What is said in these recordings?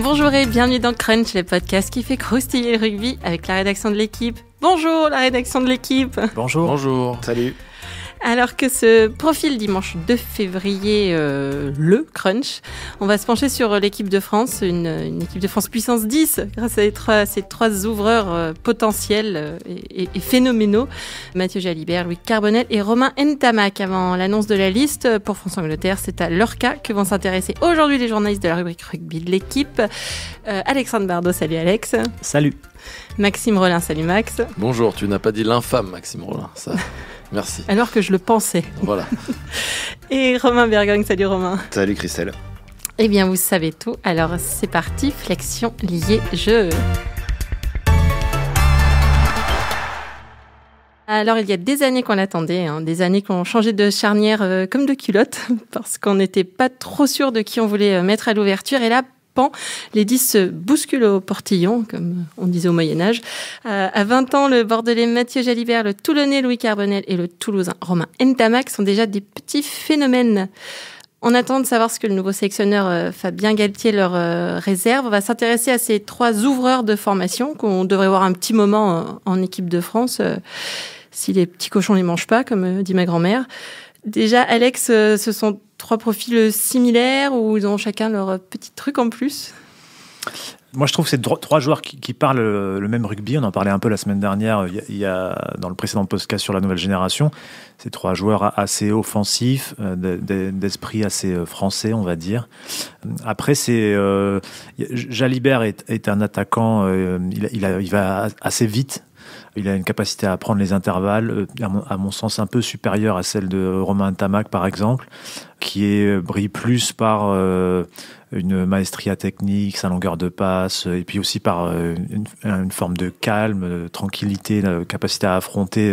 Bonjour et bienvenue dans Crunch, le podcast qui fait croustiller le rugby avec la rédaction de l'équipe. Bonjour la rédaction de l'équipe. Bonjour. Bonjour. Salut. Alors que ce profil dimanche 2 février, euh, le crunch, on va se pencher sur euh, l'équipe de France, une, équipe de France puissance 10, grâce à, ces trois ouvreurs euh, potentiels et, phénoménaux, Mathieu Jalibert, Louis Carbonel et Romain Ntamak. Avant l'annonce de la liste, pour France-Angleterre, c'est à leur cas que vont s'intéresser aujourd'hui les journalistes de la rubrique rugby de l'équipe. Alexandre Bardot, salut Alex. Salut. Maxime Rollin, salut Max. Bonjour, tu n'as pas dit l'infâme Maxime Rollin, ça. Merci. Alors que je le pensais. Voilà. Et Romain Bergogne, salut Romain. Salut Christelle. Eh bien, vous savez tout. Alors, c'est parti, flexion liée jeu. Alors, il y a des années qu'on attendait, hein, des années qu'on changeait de charnière euh, comme de culotte, parce qu'on n'était pas trop sûr de qui on voulait euh, mettre à l'ouverture. Et là, les dix se bousculent au portillon, comme on disait au Moyen-Âge. Euh, à 20 ans, le Bordelais Mathieu Jalibert, le Toulonnais Louis Carbonel et le Toulousain Romain Entamac sont déjà des petits phénomènes. En attendant de savoir ce que le nouveau sélectionneur euh, Fabien Galtier leur euh, réserve. On va s'intéresser à ces trois ouvreurs de formation qu'on devrait voir un petit moment en équipe de France, si les petits cochons ne les mangent pas, comme dit ma grand-mère. Déjà, Alex, se sont trois profils euh, similaires ou ils ont chacun leur euh, petit truc en plus moi, je trouve que c'est trois joueurs qui, parlent euh, le même rugby. On en parlait un peu la semaine dernière, il y a, dans le précédent podcast sur la nouvelle génération. C'est trois joueurs assez offensifs, d'esprit assez français, on va dire. Après, c'est Jalibert est, un attaquant. il, il, il, va assez vite. Il a une capacité à prendre les intervalles, euh, à mon, sens un peu supérieure à celle de Romain Tamac par exemple, qui est, euh, brille plus par euh, une maestria technique, sa longueur de passe, et puis aussi par une, forme de calme, de tranquillité, de capacité à affronter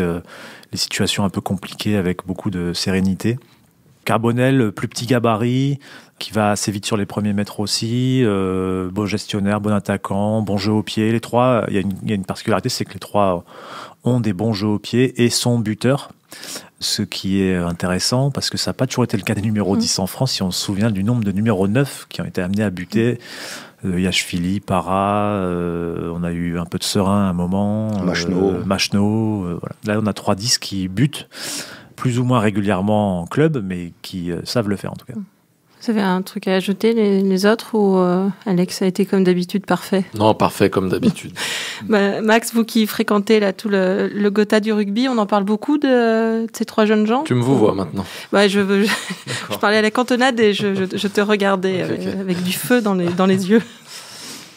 les situations un peu compliquées avec beaucoup de sérénité. Carbonel, plus petit gabarit, qui va assez vite sur les premiers mètres aussi, euh, beau bon gestionnaire, bon attaquant, bon jeu au pied. Les trois, il y, a une, particularité, c'est que les trois ont des bons jeux au pied et sont buteurs. Ce qui est intéressant parce que ça n'a pas toujours été le cas des numéros 10 mm. en France, si on se souvient du nombre de numéros 9 qui ont été amenés à buter. Mm. Euh, Para, euh, on a eu un peu de Serein à un moment. Machno. Euh, Là, on a 3 10 qui butent plus ou moins régulièrement en club, mais qui savent le faire en tout cas. Mm. Vous avez un truc à ajouter, les, autres, ou euh, Alex a été comme d'habitude parfait Non, parfait comme d'habitude. Bah, Max, vous qui fréquentez là, tout le, le Gotha du rugby, on en parle beaucoup de, ces trois jeunes gens Tu me vois maintenant bah, je, parlais à la cantonade et je, te regardais euh, Avec, du feu dans les, dans les yeux.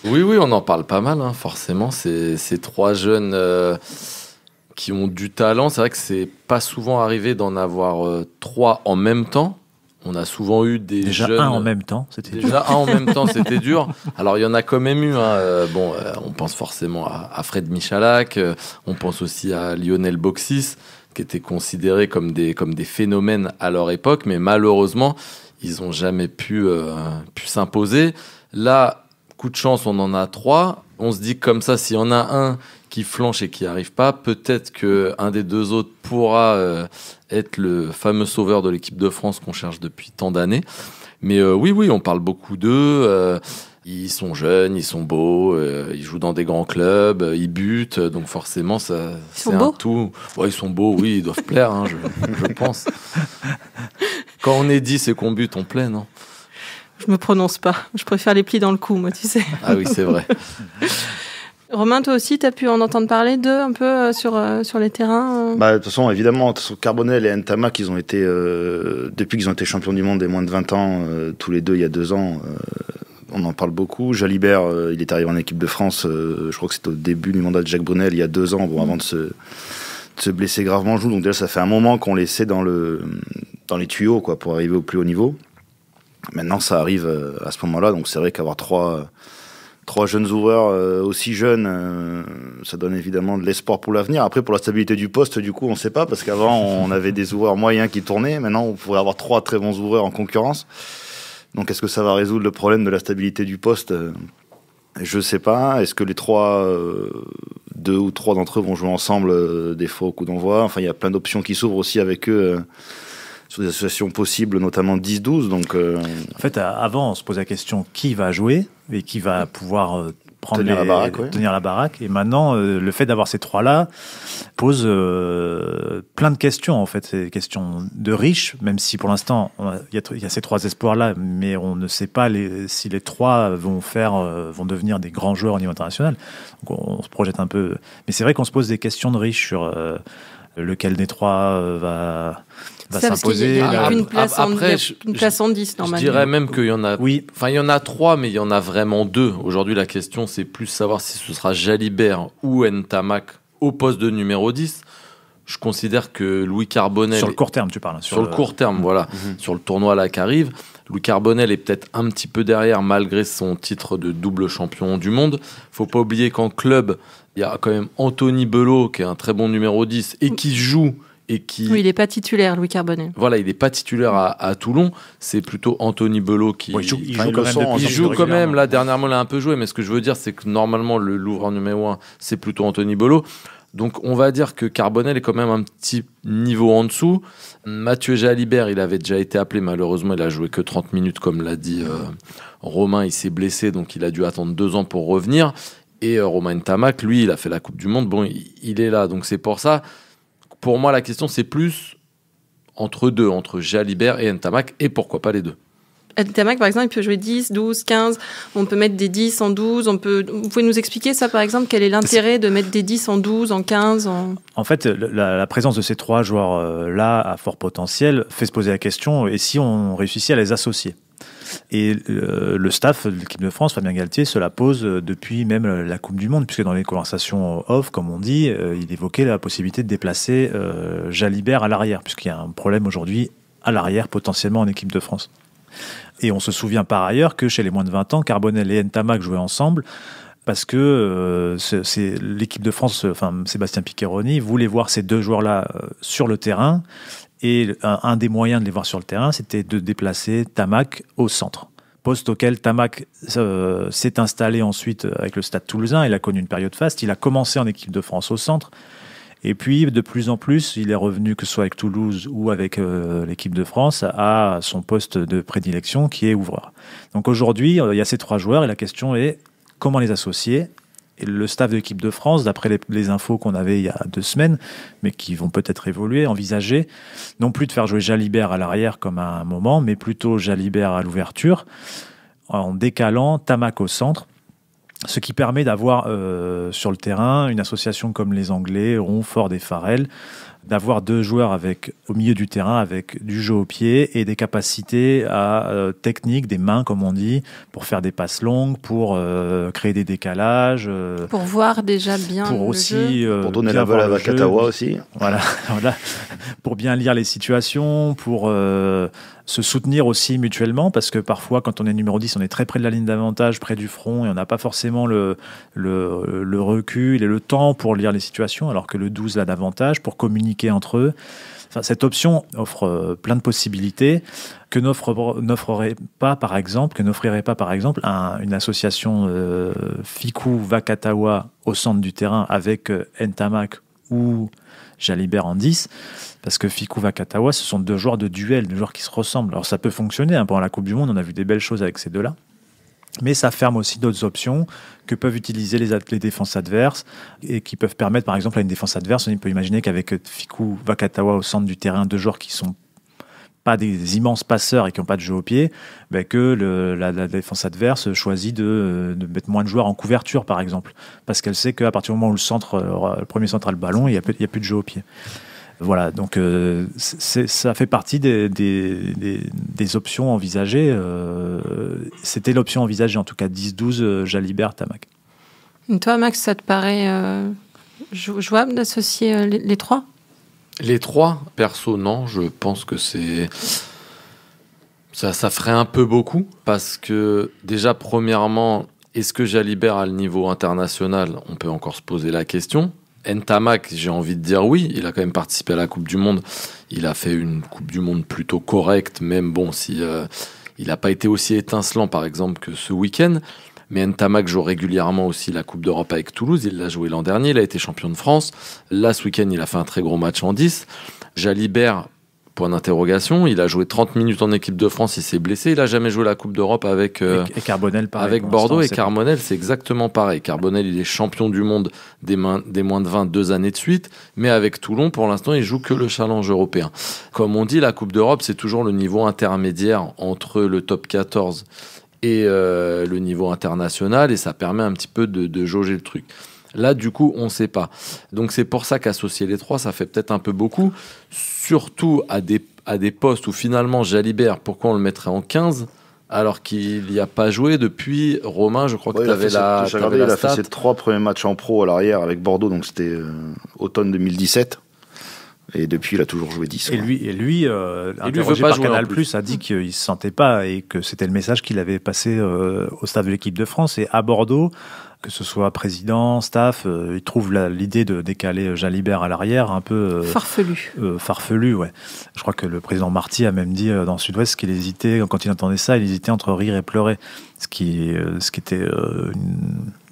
Oui, oui, on en parle pas mal, hein, forcément. Ces, ces trois jeunes euh, qui ont du talent, c'est vrai que c'est pas souvent arrivé d'en avoir trois en même temps on a souvent eu des déjà un en même temps, c'était déjà un en même temps, c'était dur. Alors il y en a quand même eu. Hein. Euh, bon, euh, on pense forcément à, Fred Michalak, euh, on pense aussi à Lionel Boxis, qui étaient considérés comme des comme des phénomènes à leur époque, mais malheureusement, ils ont jamais pu pu s'imposer. Là, coup de chance, on en a trois. On se dit comme ça, s'il y en a un qui flanche et qui arrive pas. Peut-être que un des deux autres pourra euh, être le fameux sauveur de l'équipe de France qu'on cherche depuis tant d'années. Mais euh, oui, oui, on parle beaucoup d'eux. Euh, ils sont jeunes, ils sont beaux, ils jouent dans des grands clubs, ils butent, donc forcément, ça, c'est un tout. Ouais, ils sont beaux, oui, ils doivent plaire, hein, je, pense. Quand on est dit c'est qu'on bute, on plaît, non Je me prononce pas. Je préfère les plis dans le cou, moi, tu sais. Ah oui, c'est vrai. Romain, toi aussi, tu as pu en entendre parler d'eux un peu euh, sur, euh, sur les terrains euh bah, De toute façon, évidemment, Carbonel et Ntama, qui ont été, depuis qu'ils ont été champions du monde des moins de 20 ans, tous les deux il y a deux ans, on en parle beaucoup. Jalibert, il est arrivé en équipe de France, je crois que c'était au début du mandat de Jacques Brunel, il y a deux ans, bon, avant de se, de se blesser gravement joue. Donc déjà, ça fait un moment qu'on les sait dans, le, dans les tuyaux quoi, pour arriver au plus haut niveau. Maintenant, ça arrive à ce moment-là, donc c'est vrai qu'avoir trois trois jeunes ouvreurs euh, aussi jeunes, euh, ça donne évidemment de l'espoir pour l'avenir. Après, pour la stabilité du poste, du coup, on ne sait pas, parce qu'avant, on avait des ouvreurs moyens qui tournaient. Maintenant, on pourrait avoir trois très bons ouvreurs en concurrence. Donc, est-ce que ça va résoudre le problème de la stabilité du poste Je ne sais pas. Est-ce que les trois, euh, deux ou trois d'entre eux vont jouer ensemble des fois au coup d'envoi Enfin, il y a plein d'options qui s'ouvrent aussi avec eux sur des associations possibles, notamment 10-12. Donc, euh, En fait, avant, on se posait la question qui va jouer et qui va pouvoir euh, prendre tenir, la, baraque, Et maintenant, euh, le fait d'avoir ces trois-là pose plein de questions, en fait. C'est des questions de riches, même si pour l'instant, il y, a ces trois espoirs-là, mais on ne sait pas les, si les trois vont, faire, vont devenir des grands joueurs au niveau international. Donc on, on se projette un peu. Mais c'est vrai qu'on se pose des questions de riches sur lequel des trois va va s'imposer. Une place Après, une place en 10, normalement. Je dirais même qu'il y en a. Oui. Enfin, il y en a trois, mais il y en a vraiment deux. Aujourd'hui, la question, c'est plus savoir si ce sera Jalibert ou Ntamak au poste de numéro 10 je considère que Louis Carbonel. Sur le court terme, tu parles. Sur, le, court terme, voilà. Mhm. Sur le tournoi là qui arrive. Louis Carbonel est peut-être un petit peu derrière malgré son titre de double champion du monde. Faut pas oublier qu'en club, il y a quand même Anthony Belot qui est un très bon numéro 10 et qui joue qui. Oui, il n'est pas titulaire, Louis Carbonnet. Voilà, il n'est pas titulaire à, Toulon. C'est plutôt Anthony Belot qui. joue, quand, même, Là, dernièrement, il a un peu joué, mais ce que je veux dire, c'est que normalement, le Louvre numéro un, c'est plutôt Anthony Belot. Donc, on va dire que Carbonel est quand même un petit niveau en dessous. Mathieu Jalibert, il avait déjà été appelé. Malheureusement, il a joué que 30 minutes, comme l'a dit euh, Romain. Il s'est blessé, donc il a dû attendre deux ans pour revenir. Et euh, Romain Tamac, lui, il a fait la Coupe du Monde. Bon, il, il est là. Donc, c'est pour ça. Pour moi, la question, c'est plus entre deux, entre Jalibert et Ntamak, et pourquoi pas les deux. Ntamak, par exemple, il peut jouer 10, 12, 15. On peut mettre des 10 en 12. On peut... Vous pouvez nous expliquer ça, par exemple Quel est l'intérêt de mettre des 10 en 12, en 15 en... en fait, la, la, présence de ces trois joueurs-là euh, à fort potentiel fait se poser la question et si on réussissait à les associer et euh, le staff de l'équipe de France, Fabien Galtier, se la pose euh, depuis même la Coupe du Monde, puisque dans les conversations off, comme on dit, euh, il évoquait la possibilité de déplacer Jalibert à l'arrière, puisqu'il y a un problème aujourd'hui à l'arrière potentiellement en équipe de France. Et on se souvient par ailleurs que chez les moins de 20 ans, Carbonel et Ntamak jouaient ensemble parce que l'équipe de France, enfin Sébastien Piccheroni voulait voir ces deux joueurs-là sur le terrain et un, des moyens de les voir sur le terrain, c'était de déplacer Tamac au centre. Poste auquel Tamac euh, s'est installé ensuite euh, avec le Stade Toulousain. Il a connu une période faste. Il a commencé en équipe de France au centre. Et puis, de plus en plus, il est revenu, que ce soit avec Toulouse ou avec euh, l'équipe de France, à son poste de prédilection qui est ouvreur. Donc aujourd'hui, il y a ces trois joueurs et la question est comment les associer le staff de l'équipe de France, d'après les, infos qu'on avait il y a deux semaines, mais qui vont peut-être évoluer, envisager, non plus de faire jouer Jalibert à l'arrière comme à un moment, mais plutôt Jalibert à l'ouverture, en décalant Tamac au centre. Ce qui permet d'avoir euh, sur le terrain une association comme les Anglais, Ronfort et Farel, d'avoir deux joueurs avec, au milieu du terrain avec du jeu au pied et des capacités à, technique techniques, des mains comme on dit, pour faire des passes longues, pour euh, créer des décalages. Euh, pour voir déjà bien. Pour aussi. Euh, pour donner la balle à Katawa aussi. Voilà, voilà, pour bien lire les situations, pour se soutenir aussi mutuellement, parce que parfois, quand on est numéro 10, on est très près de la ligne d'avantage, près du front, et on n'a pas forcément le, le, recul et le temps pour lire les situations, alors que le 12 a davantage pour communiquer entre eux. Enfin, cette option offre euh, plein de possibilités que n'offrirait pas, par exemple, que n'offrirait pas, par exemple, une association euh, Fiku Vakatawa au centre du terrain avec euh, Entamac ou Jalibert en 10, parce que Fikou Vakatawa, ce sont deux joueurs de duel, deux joueurs qui se ressemblent. Alors ça peut fonctionner, hein. pendant la Coupe du Monde, on a vu des belles choses avec ces deux-là. Mais ça ferme aussi d'autres options que peuvent utiliser les, défenses adverses et qui peuvent permettre, par exemple, à une défense adverse, on peut imaginer qu'avec Fikou Vakatawa au centre du terrain, deux joueurs qui sont des immenses passeurs et qui n'ont pas de jeu au pied, ben, que la, défense adverse choisit euh, de, mettre moins de joueurs en couverture, par exemple, parce qu'elle sait qu'à partir du moment où le, centre, euh, le premier centre a le ballon, il n'y a, plus de jeu au pied. Voilà, donc euh, ça fait partie des, options envisagées. C'était l'option envisagée, en tout cas 10-12, Jalibert, Tamac. toi, Max, ça te paraît jouable d'associer les trois les trois, perso, non, je pense que c'est. Ça, ça ferait un peu beaucoup parce que, déjà, premièrement, est-ce que Jalibert à le niveau international On peut encore se poser la question. Ntamak, j'ai envie de dire oui, il a quand même participé à la Coupe du Monde. Il a fait une Coupe du Monde plutôt correcte, même bon, si euh, il n'a pas été aussi étincelant par exemple que ce week-end. Mais Ntamak joue régulièrement aussi la Coupe d'Europe avec Toulouse. Il l'a joué l'an dernier, il a été champion de France. Là, ce week-end, il a fait un très gros match en 10. Jalibert, point d'interrogation, il a joué 30 minutes en équipe de France, il s'est blessé. Il a jamais joué la Coupe d'Europe avec, euh, avec Bordeaux. Et Carbonel, c'est exactement pareil. Carbonel, il est champion du monde des, moins de 20 deux années de suite. Mais avec Toulon, pour l'instant, il joue que le challenge européen. Comme on dit, la Coupe d'Europe, c'est toujours le niveau intermédiaire entre le top 14 et euh, le niveau international, et ça permet un petit peu de, de jauger le truc. Là, du coup, on ne sait pas. Donc c'est pour ça qu'associer les trois, ça fait peut-être un peu beaucoup, surtout à des, à des postes où finalement Jalibert, pourquoi on le mettrait en 15 alors qu'il n'y a pas joué depuis Romain, je crois qu'il que tu avais la. il a fait ses trois premiers matchs en pro à l'arrière avec Bordeaux, donc c'était euh, automne 2017. Et depuis, il a toujours joué 10. Et lui, et lui, euh, Canal+, plus. a dit qu'il se sentait pas et que c'était le message qu'il avait passé euh, au staff de l'équipe de France et à Bordeaux, que ce soit président, staff, euh, il trouve l'idée de décaler Jalibert à l'arrière un peu euh, farfelu. farfelu, ouais. Je crois que le président Marty a même dit dans Sud-Ouest qu'il hésitait quand il entendait ça, il hésitait entre rire et pleurer, ce qui, ce qui était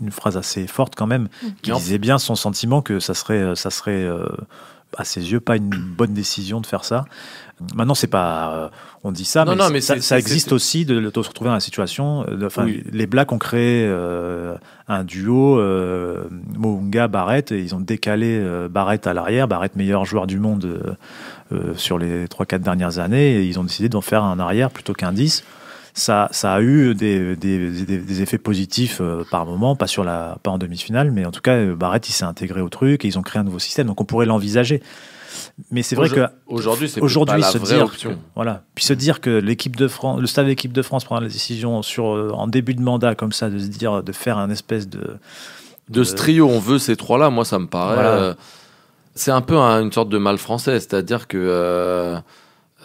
une, phrase assez forte quand même, mm. qui disait bien son sentiment que ça serait, ça serait à ses yeux pas une bonne décision de faire ça. Maintenant, c'est pas, euh, on dit ça, mais, ça, existe aussi de, se retrouver dans la situation. De, euh, Les Blacks ont créé euh, un duo euh, Mohunga Barrett et ils ont décalé Barrett à l'arrière, Barrett meilleur joueur du monde sur les 3-4 dernières années et ils ont décidé d'en faire un arrière plutôt qu'un 10 ça, ça a eu des, des, effets positifs euh, par moment, pas, sur la, pas en demi-finale, mais en tout cas, euh, Barrett, il s'est intégré au truc et ils ont créé un nouveau système, donc on pourrait l'envisager. Mais c'est vrai que aujourd'hui, c'est aujourd'hui se vraie dire option. voilà, puis se dire que l'équipe de France, le stade d'équipe de France prend la décision sur euh, en début de mandat comme ça de se dire de faire un espèce de de, ce trio, on veut ces trois-là. Moi, ça me paraît, c'est un peu une sorte de mal français, c'est-à-dire que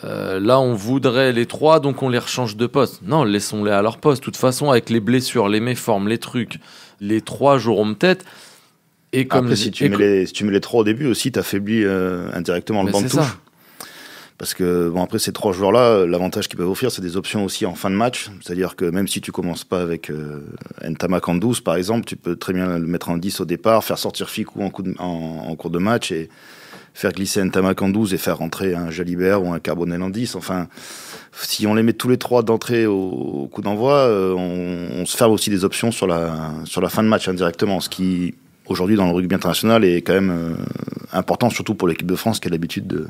euh, là, on voudrait les trois, donc on les rechange de poste. Non, laissons-les à leur poste. De toute façon, avec les blessures, les méformes, les trucs, les trois joueront peut-être. Et comme Après, si tu, mets les, trois au début aussi, t'affaiblis affaiblis euh, indirectement le banc de touche. Parce que, bon, après, ces trois joueurs-là, l'avantage qu'ils peuvent offrir, c'est des options aussi en fin de match. C'est-à-dire que même si tu commences pas avec euh, en 12, par exemple, tu peux très bien le mettre en 10 au départ, faire sortir Fikou en, en cours de match et, faire glisser un Tamac en 12 et faire rentrer un Jalibert ou un Carbonel en 10. Enfin, si on les met tous les trois d'entrée au, coup d'envoi, euh, on, se ferme aussi des options sur la, sur la fin de match indirectement, hein, ce qui aujourd'hui dans le rugby international est quand même euh, important, surtout pour l'équipe de France qui a l'habitude de,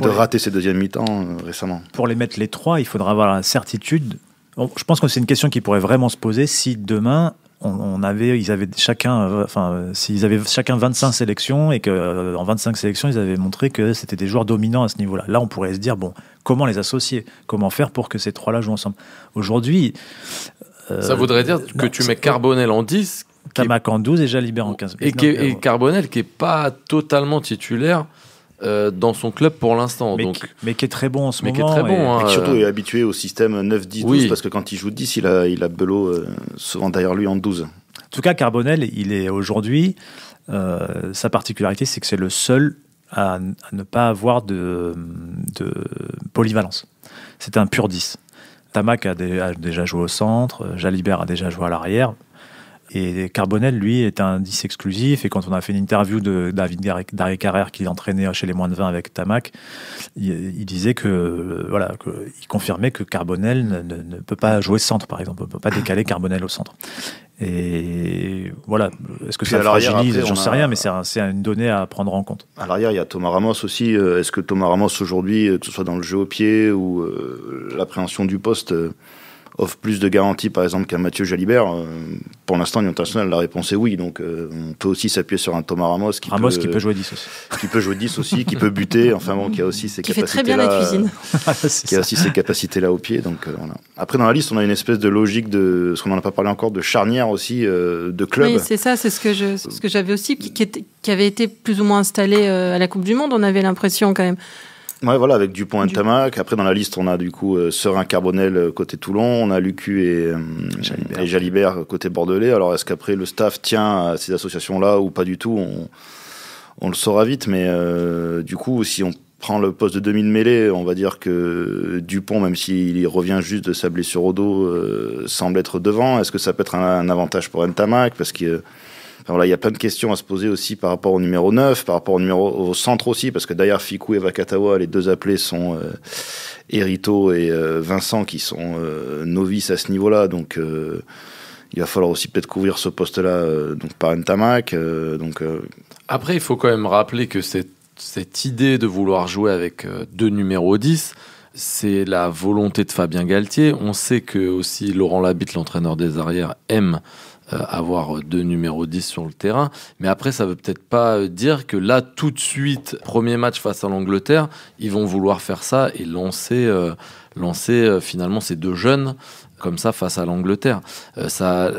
de, rater ses deuxièmes mi-temps euh, récemment. Pour les mettre les trois, il faudra avoir la certitude. je pense que c'est une question qui pourrait vraiment se poser si demain on, avait, ils avaient chacun, euh, enfin, s'ils avaient chacun 25 sélections et que euh, en 25 sélections, ils avaient montré que c'était des joueurs dominants à ce niveau-là. Là, on pourrait se dire, bon, comment les associer Comment faire pour que ces trois-là jouent ensemble Aujourd'hui. Euh, Ça voudrait dire que tu mets Carbonel en 10. Tamac en 12 et Jalibert en 15. Et, et, Carbonel qui n'est pas totalement titulaire euh, dans son club pour l'instant. Mais, mais, qui est très bon en ce moment. Qui est très et bon, hein, surtout euh, est habitué au système 9-10-12, parce que quand il joue 10, il a, il a Belot euh, souvent derrière lui en 12. En tout cas, Carbonel, il est aujourd'hui, sa particularité, c'est que c'est le seul à, ne pas avoir de, de polyvalence. C'est un pur 10. Tamak a, déjà joué au centre, Jalibert a déjà joué à l'arrière. Et Carbonel, lui, est un indice exclusif. Et quand on a fait une interview de David Carrère, qui entraînait chez les moins de 20 avec Tamac, il, disait que, euh, voilà, que, il confirmait que Carbonel ne, peut pas jouer centre, par exemple. On ne peut pas décaler Carbonel au centre. Et voilà. Est-ce que ça fragilise J'en sais rien, mais c'est une donnée à prendre en compte. À l'arrière, il y a Thomas Ramos aussi. Euh, est-ce que Thomas Ramos, aujourd'hui, euh, que ce soit dans le jeu au pied ou l'appréhension du poste, offre plus de garanties, par exemple, qu'un Mathieu Jalibert euh, Pour l'instant, niveau international, la réponse est oui. Donc, euh, on peut aussi s'appuyer sur un Thomas Ramos qui, Ramos peut, qui peut jouer 10 aussi. Qui peut jouer 10 aussi, qui peut buter, enfin bon, qui a aussi ses qui Fait très bien la cuisine. qui a aussi ses capacités là au pied. Donc, euh, voilà. Après, dans la liste, on a une espèce de logique de, parce qu'on n'en a pas parlé encore, de charnière aussi, de club. Oui, c'est ça, c'est ce que je, ce que j'avais aussi, qui, qui, avait été plus ou moins installé à la Coupe du Monde, on avait l'impression quand même. Ouais, voilà, avec Dupont et Tamac. Après, dans la liste, on a du coup euh, Carbonel euh, côté Toulon, on a Lucu et, euh, Jalibert. Euh, côté Bordelais. Alors, est-ce qu'après le staff tient à ces associations-là ou pas du tout on, le saura vite, mais du coup, si on prend le poste de demi de mêlée, on va dire que Dupont, même s'il revient juste de sa blessure au dos, semble être devant. Est-ce que ça peut être un, avantage pour Ntamak Parce que alors il y a plein de questions à se poser aussi par rapport au numéro 9, par rapport au numéro au centre aussi, parce que d'ailleurs Fikou et Vakatawa, les deux appelés sont euh, Erito et euh, Vincent qui sont euh, novices à ce niveau-là, donc il va falloir aussi peut-être couvrir ce poste-là donc par Ntamak. donc après, il faut quand même rappeler que cette, cette idée de vouloir jouer avec deux numéros 10 c'est la volonté de Fabien Galtier. On sait que aussi Laurent Labitte, l'entraîneur des arrières, aime euh, avoir deux numéros 10 sur le terrain. Mais après, ça ne veut peut-être pas dire que là, tout de suite, premier match face à l'Angleterre, ils vont vouloir faire ça et lancer, euh, lancer euh, finalement ces deux jeunes comme ça face à l'Angleterre. ça,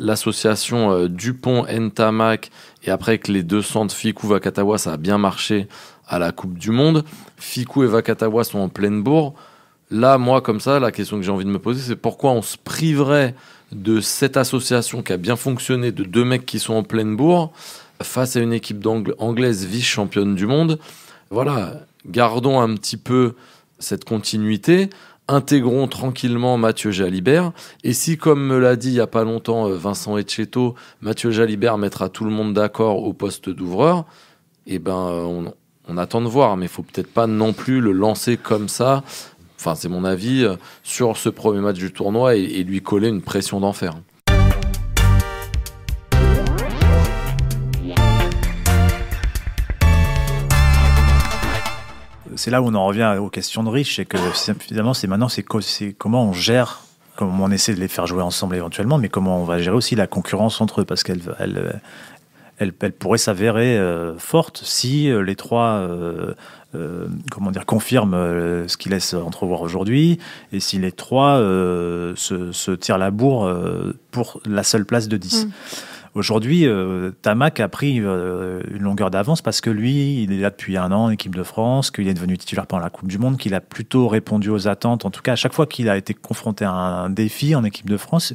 l'association Dupont entamac et après que les deux centres Fikou Vakatawa, ça a bien marché à la Coupe du Monde. Fikou et Vakatawa sont en pleine bourre. Là, moi, comme ça, la question que j'ai envie de me poser, c'est pourquoi on se priverait de cette association qui a bien fonctionné, de deux mecs qui sont en pleine bourre, face à une équipe anglaise vice-championne du monde. Voilà, gardons un petit peu cette continuité, intégrons tranquillement Mathieu Jalibert, et si, comme me l'a dit il n'y a pas longtemps euh, Vincent Etcheto, Mathieu Jalibert mettra tout le monde d'accord au poste d'ouvreur, eh ben, on, on attend de voir, mais il faut peut-être pas non plus le lancer comme ça enfin c'est mon avis, euh, sur ce premier match du tournoi et, lui coller une pression d'enfer. C'est là où on en revient aux questions de Rich, c'est que finalement, c'est maintenant, c'est comment on gère comment on essaie de les faire jouer ensemble éventuellement, mais comment on va gérer aussi la concurrence entre eux, parce qu'elle elle, pourrait s'avérer euh, forte si euh, les trois euh, comment dire, confirment ce qu'ils laisse entrevoir aujourd'hui et si les trois se, tirent la bourre pour la seule place de 10. Aujourd'hui, euh, Tamac a pris euh, une longueur d'avance parce que lui, il est là depuis un an en équipe de France, qu'il est devenu titulaire pendant la Coupe du Monde, qu'il a plutôt répondu aux attentes. En tout cas, à chaque fois qu'il a été confronté à un défi en équipe de France,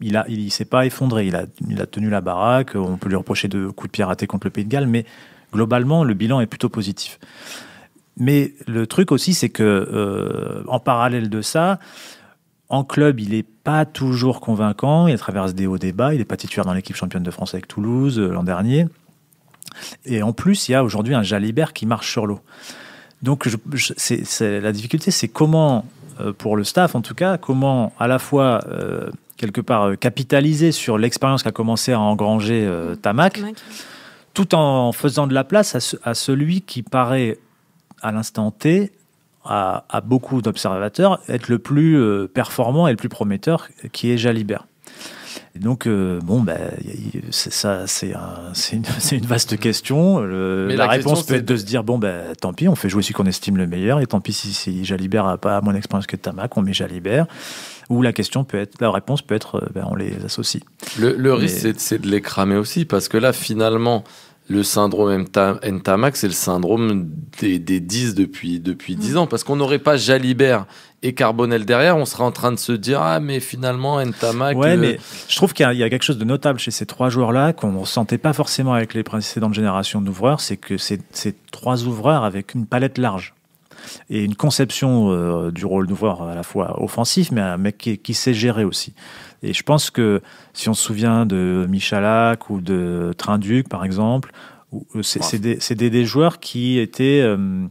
il ne il, s'est pas effondré. Il a, il a tenu la baraque. On peut lui reprocher de coups de pied ratés contre le Pays de Galles, mais globalement, le bilan est plutôt positif. Mais le truc aussi, c'est que euh, en parallèle de ça, en club, il n'est pas toujours convaincant. Il traverse des hauts débats. Il n'est pas titulaire dans l'équipe championne de France avec Toulouse euh, l'an dernier. Et en plus, il y a aujourd'hui un Jalibert qui marche sur l'eau. Donc, la difficulté, c'est comment, euh, pour le staff en tout cas, comment à la fois, euh, quelque part, capitaliser sur l'expérience qu'a commencé à engranger Tamac, tout en faisant de la place à, à celui qui paraît, à l'instant T, à, beaucoup d'observateurs, être le plus euh, performant et le plus prometteur, qui est Jalibert. donc, euh, bon, ben, ça, c'est une, vaste question. la, réponse peut être de se dire, bon, bah, tant pis, on fait jouer celui qu'on estime le meilleur, et tant pis si, Jalibert n'a pas moins d'expérience que Tamac, on met Jalibert. Ou la question peut être, la réponse peut être, euh, bah, on les associe. Le, risque, c'est de les cramer aussi, parce que là, finalement, le syndrome Entamax, c'est le syndrome des, dix 10 depuis, depuis 10 mm. ans. Parce qu'on n'aurait pas Jalibert et Carbonel derrière, on serait en train de se dire Ah, mais finalement, Entamax. Ouais, euh, mais je trouve qu'il y, a quelque chose de notable chez ces trois joueurs-là qu'on ne ressentait pas forcément avec les précédentes générations d'ouvreurs. C'est que ces trois ouvreurs avec une palette large et une conception euh, du rôle d'ouvreur à la fois offensif, mais, un qui, qui sait gérer aussi. Et je pense que si on se souvient de Michalak ou de Trinduc, par exemple, euh, c'est des, des, joueurs qui étaient. Euh,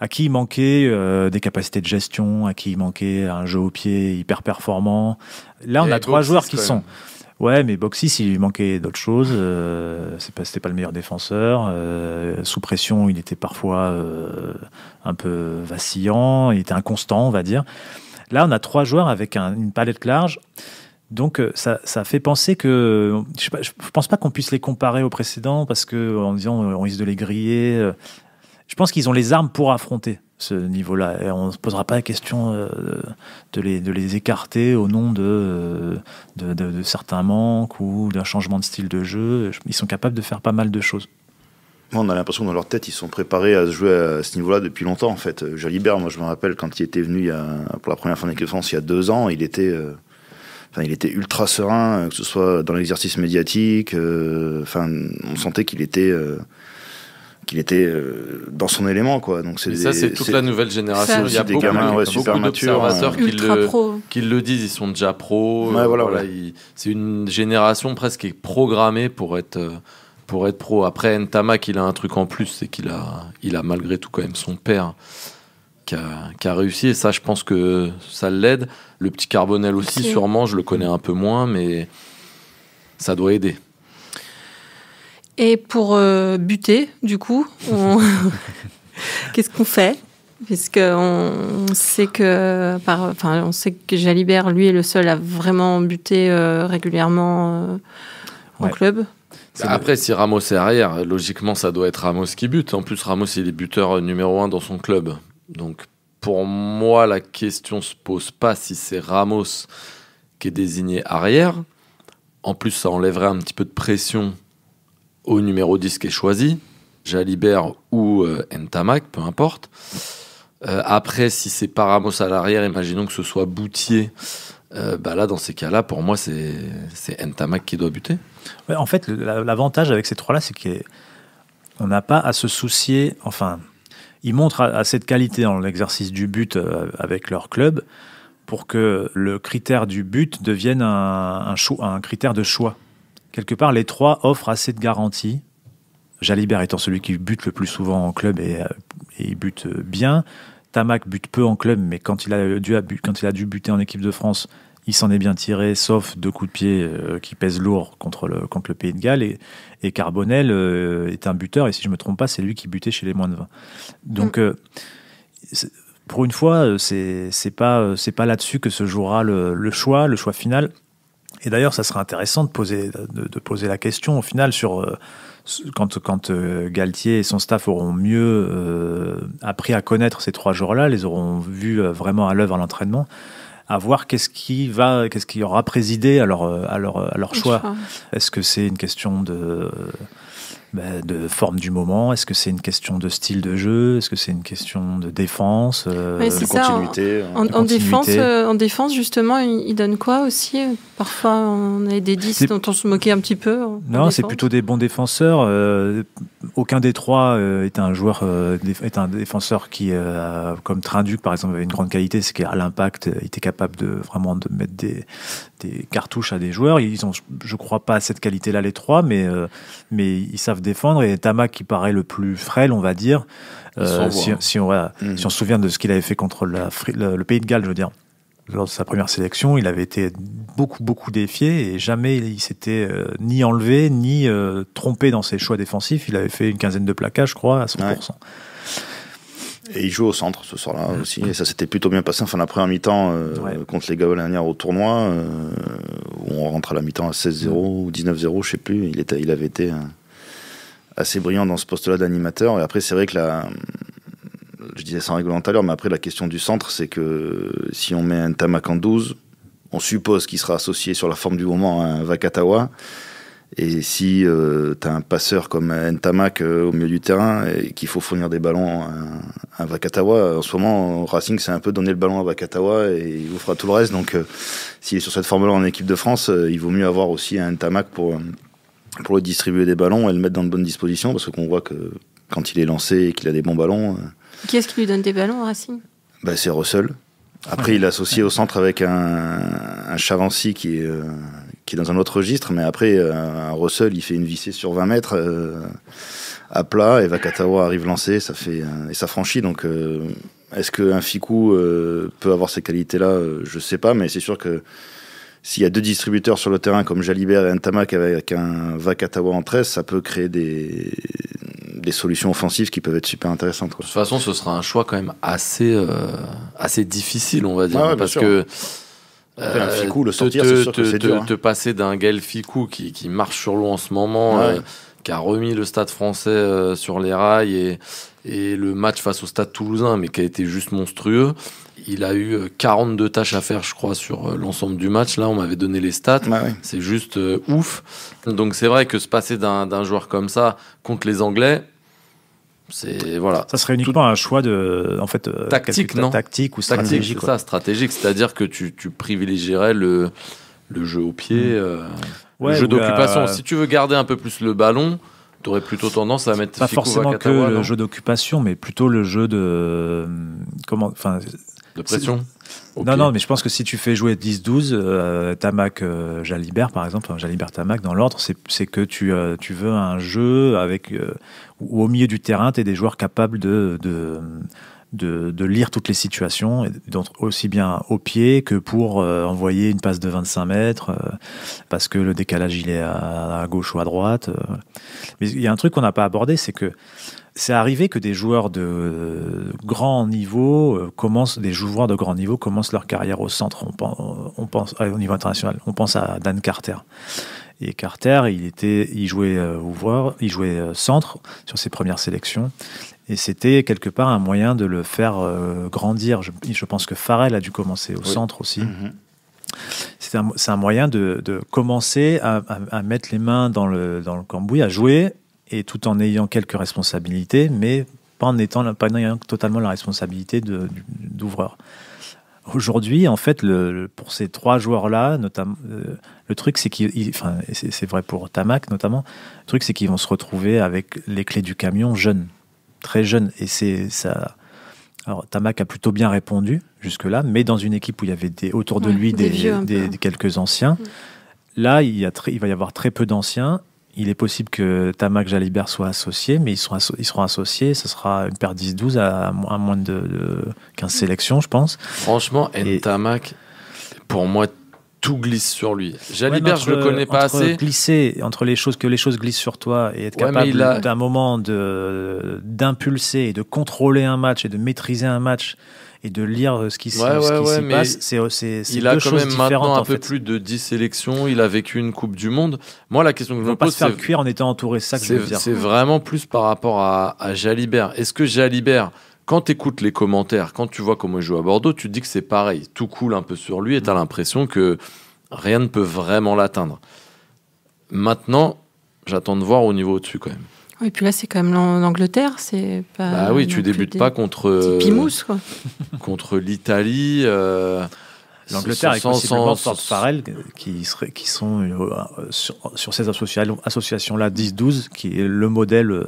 à qui il manquait des capacités de gestion, à qui il manquait un jeu au pied hyper performant. Là, on a trois joueurs qui sont. Ouais, mais Boxy, s'il lui manquait d'autres choses. Euh, pas, C'était pas, le meilleur défenseur. Euh, sous pression, il était parfois euh, un peu vacillant. Il était inconstant, on va dire. Là, on a trois joueurs avec une palette large. Donc ça, ça, fait penser que je ne pense pas qu'on puisse les comparer aux précédents parce que en disant on risque de les griller je pense qu'ils ont les armes pour affronter ce niveau-là. Et on ne se posera pas la question euh, de, les, de, les, écarter au nom euh, de, de, certains manques ou d'un changement de style de jeu. Ils sont capables de faire pas mal de choses. On a l'impression que dans leur tête, ils sont préparés à se jouer à ce niveau-là depuis longtemps, en fait. moi, je me rappelle quand il était venu pour la première fin de France il y a deux ans, il était, euh, il était ultra serein, que ce soit dans l'exercice médiatique. enfin, on sentait qu'il était, qu'il était euh, dans son élément quoi donc c'est ça c'est toute la nouvelle génération il y a des beaucoup, gamins, ouais, beaucoup d'observateurs euh, qui, qui, le disent ils sont déjà pro. c'est une génération presque programmée pour être euh, pour être pro après Ntamak il a un truc en plus c'est qu'il a il a malgré tout quand même son père qui a, réussi et ça je pense que ça l'aide le petit Carbonel aussi sûrement je le connais un peu moins mais ça doit aider et pour euh, buter, du coup, qu'est-ce qu'on fait Puisqu'on sait que, enfin, on sait que Jalibert, lui, est le seul à vraiment buter euh, régulièrement euh, en club. Après, si Ramos est arrière, logiquement, ça doit être Ramos qui bute. En plus, Ramos, il est buteur numéro un dans son club. Donc, pour moi, la question se pose pas si c'est Ramos qui est désigné arrière. En plus, ça enlèverait un petit peu de pression au numéro 10 qui est choisi, Jalibert ou euh, Ntamak, peu importe. Euh, après, si c'est Paramos à l'arrière, imaginons que ce soit Boutier. Euh, bah là, dans ces cas-là, pour moi, c'est Ntamak qui doit buter. en fait, l'avantage avec ces trois-là, c'est qu'on n'a pas à se soucier. Enfin, ils montrent à cette qualité dans l'exercice du but euh, avec leur club pour que le critère du but devienne un critère de choix quelque part, les trois offrent assez de garanties. Jalibert étant celui qui bute le plus souvent en club et, euh, il bute euh, bien. Tamac bute peu en club, mais quand il a dû, buter en équipe de France, il s'en est bien tiré, sauf deux coups de pied euh, qui pèsent lourd contre le, Pays de Galles. Et, Carbonel est un buteur, et si je ne me trompe pas, c'est lui qui butait chez les moins de 20. Donc, mm. pour une fois, c'est pas, pas là-dessus que se jouera le, choix, le choix final. Et d'ailleurs, ça serait intéressant de poser, de, poser la question au final sur euh, quand, quand euh, Galtier et son staff auront mieux euh, appris à connaître ces trois jours là les auront vus vraiment à l'œuvre à l'entraînement, à voir qu'est-ce qui va, qu'est-ce aura présidé à leur, à leur choix. Est-ce que c'est une question de bah, de forme du moment Est-ce que c'est une question de style de jeu Est-ce que c'est une question de défense euh, de, continuité, en, euh, défense, euh, en défense, justement, il donne quoi aussi Parfois, on a des 10 dont on se moquait un petit peu. Non, c'est plutôt des bons défenseurs. aucun des trois est un joueur, est un défenseur qui, comme Trinduc, par exemple, avait une grande qualité, c'est qu'à l'impact, il était capable de vraiment de mettre des, des cartouches à des joueurs. Ils ont, je crois pas à cette qualité-là les trois, mais euh, mais ils savent défendre. Et Tama qui paraît le plus frêle, on va dire, euh, hein. si, on mm. si on se souvient de ce qu'il avait fait contre le, Pays de Galles, je veux dire. Lors de sa première sélection, il avait été beaucoup beaucoup défié et jamais il s'était euh, ni enlevé ni trompé dans ses choix défensifs. Il avait fait une quinzaine de plaquages, je crois, à 100%. Et il joue au centre ce soir-là aussi. Et ça s'était plutôt bien passé. Enfin, la première mi-temps euh, contre les l'année dernière au tournoi, euh, où on rentre à la mi-temps à 16-0 ou 19-0, je sais plus. Il, était, il avait été euh, assez brillant dans ce poste-là d'animateur. Et après, c'est vrai que là, Je disais sans règlement tout à l'heure, mais après, la question du centre, c'est que si on met un Tamac en 12, on suppose qu'il sera associé sur la forme du moment à un Vakatawa. Et si euh, tu as un passeur comme Ntamak euh, au milieu du terrain et qu'il faut fournir des ballons à, à Vakatawa, en ce moment, Racing c'est un peu donné le ballon à Vakatawa et il vous fera tout le reste. Donc, euh, s'il est sur cette forme-là en équipe de France, il vaut mieux avoir aussi un Ntamak pour, pour le distribuer des ballons et le mettre dans de bonnes dispositions parce qu'on voit que quand il est lancé et qu'il a des bons ballons. Qui est-ce qui lui donne des ballons, Racing bah, C'est Russell. Après, il est associé au centre avec un, Chavancy qui est, dans un autre registre, mais après, euh, un Russell, il fait une vissée sur 20 mètres euh, à plat, et Vakatawa arrive lancé, ça fait, euh, et ça franchit. Donc, est-ce qu'un Fiku peut avoir ces qualités-là Je sais pas, mais c'est sûr que s'il y a deux distributeurs sur le terrain, comme Jalibert et tamak avec un Vakatawa en 13, ça peut créer des, des solutions offensives qui peuvent être super intéressantes. De toute façon, ce sera un choix quand même assez, assez difficile, on va dire, ah parce que le te, passer d'un Gaël Ficou qui, qui marche sur l'eau en ce moment, euh, qui a remis le stade français euh, sur les rails et, et le match face au stade toulousain, mais qui a été juste monstrueux. Il a eu 42 euh, tâches à faire, je crois, sur l'ensemble du match. Là, on m'avait donné les stats. C'est juste ouf. Donc, c'est vrai que se passer d'un joueur comme ça contre les Anglais, c'est voilà. Ça serait uniquement un choix de en fait euh, tactique, non Tactique ou stratégique. C'est ça, stratégique, c'est-à-dire que tu, tu privilégierais le, le jeu au pied, hmm. euh, le jeu d'occupation. Euh, si tu veux garder un peu plus le ballon, tu aurais plutôt tendance à mettre pas forcément que le jeu d'occupation, mais plutôt le jeu de hum, comment, enfin, de pression. Non, non, mais je pense que si tu fais jouer 10-12, euh, Tamac euh, Jalibert, par exemple, Jalibert Tamac, dans l'ordre, c'est que euh, tu, veux un jeu avec, euh, où au milieu du terrain, tu es des joueurs capables de, de, de, lire toutes les situations, aussi bien au pied que pour euh, envoyer une passe de 25 mètres, euh, parce que le décalage il est à, gauche ou à droite. Euh. Mais il y a un truc qu'on n'a pas abordé, c'est que c'est arrivé que des joueurs de grand niveau commencent, des joueurs de grand niveau commencent leur carrière au centre. On on pense au niveau international. On pense à Dan Carter. Et Carter, il était, il jouait voir, il jouait centre sur ses premières sélections. Et c'était quelque part un moyen de le faire euh, grandir. Je, pense que Farrell a dû commencer au centre aussi. Mhm. C'est un, moyen de, commencer à, mettre les mains dans le, dans le cambouis, à jouer, et tout en ayant quelques responsabilités, mais pas en étant, pas ayant totalement la responsabilité d'ouvreur. Aujourd'hui, en fait, le, pour ces trois joueurs-là, notamment, euh, le truc, c'est qu'ils, c'est vrai pour Tamac notamment, le truc, c'est qu'ils vont se retrouver avec les clés du camion jeunes très jeune. Et c'est ça. Alors, Tamac a plutôt bien répondu jusque-là, mais dans une équipe où il y avait des, autour de lui des, quelques anciens. Là, il, y a il va y avoir très peu d'anciens. Il est possible que Tamac Jalibert soit associé, mais ils, sont ils seront associés. Ce sera une paire 10-12 à, moins de, 15 sélections, je pense. Franchement, et Tamac, pour moi, tout glisse sur lui. Jalibert, je le connais pas entre assez. Glisser entre les choses que les choses glissent sur toi et être capable d'un moment de d'impulser et de contrôler un match et de maîtriser un match et de lire ce qui se c'est ouais, passe, c'est Il a quand même maintenant un peu plus de 10 sélections, il a vécu une Coupe du Monde. Moi, la question que je me pose, c'est... pas faire cuire en étant entouré, ça C'est vraiment plus par rapport à, à Jalibert. Est-ce que Jalibert quand tu écoutes les commentaires, quand tu vois comment il joue à Bordeaux, tu te dis que c'est pareil. Tout coule un peu sur lui et tu as l'impression que rien ne peut vraiment l'atteindre. Maintenant, j'attends de voir au niveau au-dessus quand même. Et puis là, c'est quand même l'Angleterre, c'est pas. Ah oui, tu débutes pas contre. Euh, Pimousse, quoi. contre l'Italie. Euh, L'Angleterre avec possiblement sans, Farrell, qui, serait, qui sont euh, sur, ces associations-là, 10-12, qui est le modèle, euh,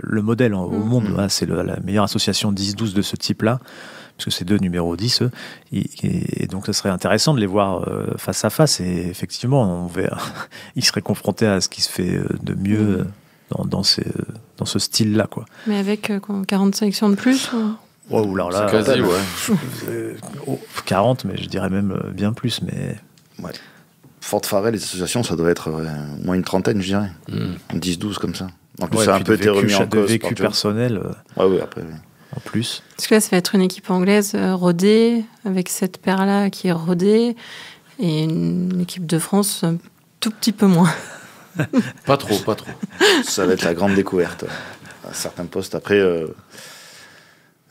le modèle au mm. monde. Mm. Hein, c'est la meilleure association 10-12 de ce type-là, puisque c'est deux numéros 10. et, donc, ce serait intéressant de les voir euh, face à face. Et effectivement, on verra, ils seraient confrontés à ce qui se fait de mieux mm. dans, ces, dans, ce style-là. Quoi. Mais avec 40 sélections de plus 40, euh, euh, mais je dirais même euh, bien plus. Mais... Fort Farrell, les associations, ça doit être moins une trentaine, je dirais. 10-12 hmm. comme ça. En plus, un peu été remis en vécu personnel. ouais, En plus. Parce que là, ça va être une équipe anglaise rodée, avec cette paire-là qui est rodée, et une équipe de France tout petit peu moins. pas trop, pas trop. Ça va être la grande découverte à certains postes. Après,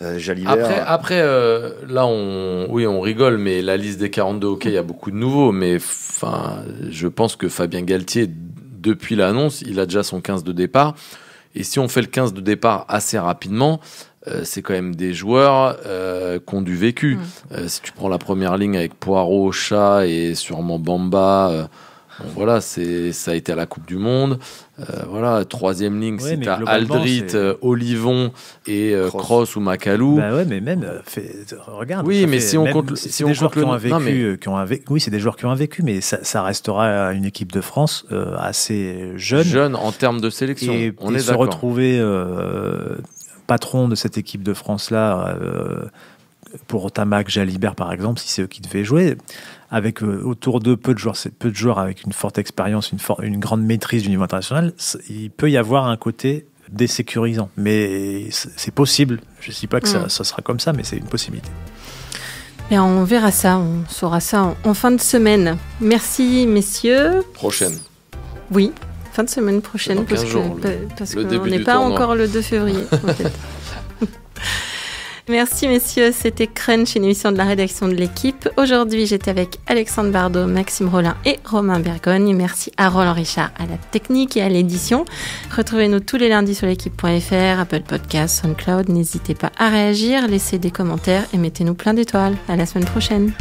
euh, après, euh, après euh, là, on, oui, on rigole, mais la liste des 42, ok, il y a beaucoup de nouveaux, mais enfin, je pense que Fabien Galtier, depuis l'annonce, il a déjà son 15 de départ. Et si on fait le 15 de départ assez rapidement, c'est quand même des joueurs qui ont du vécu. Mm. si tu prends la première ligne avec Poirot, Chat et sûrement Bamba voilà, c'est ça a été à la Coupe du Monde. Euh, voilà, troisième ligne, c'est à euh, Aldrit, Olivon et Cross. Euh, ou Macalou. Bah mais même, regarde. Oui, mais si on compte, si qui ont vécu, oui, c'est des joueurs qui ont vécu, mais ça, restera une équipe de France assez jeune. Jeune en termes de sélection. Et, on est se retrouver patron de cette équipe de France là pour Tamac, Jalibert par exemple, si c'est eux qui devaient jouer, avec euh, autour d'eux peu de joueurs, c'est peu de joueurs avec une forte expérience, une, une grande maîtrise du niveau international, il peut y avoir un côté désécurisant. Mais c'est possible. Je ne dis pas que ce mm. ça, sera comme ça, mais c'est une possibilité. Et on verra ça, on saura ça en, fin de semaine. Merci, messieurs. Prochaine. Oui, fin de semaine prochaine, parce, que, n'est pas encore le 2 février. Merci messieurs, c'était Crunch, une émission de la rédaction de l'équipe. Aujourd'hui, j'étais avec Alexandre Bardot, Maxime Rollin et Romain Bergogne. Merci à Roland Richard à la technique et à l'édition. Retrouvez-nous tous les lundis sur l'équipe.fr, Apple Podcasts, SoundCloud. N'hésitez pas à réagir, laissez des commentaires et mettez-nous plein d'étoiles. À la semaine prochaine.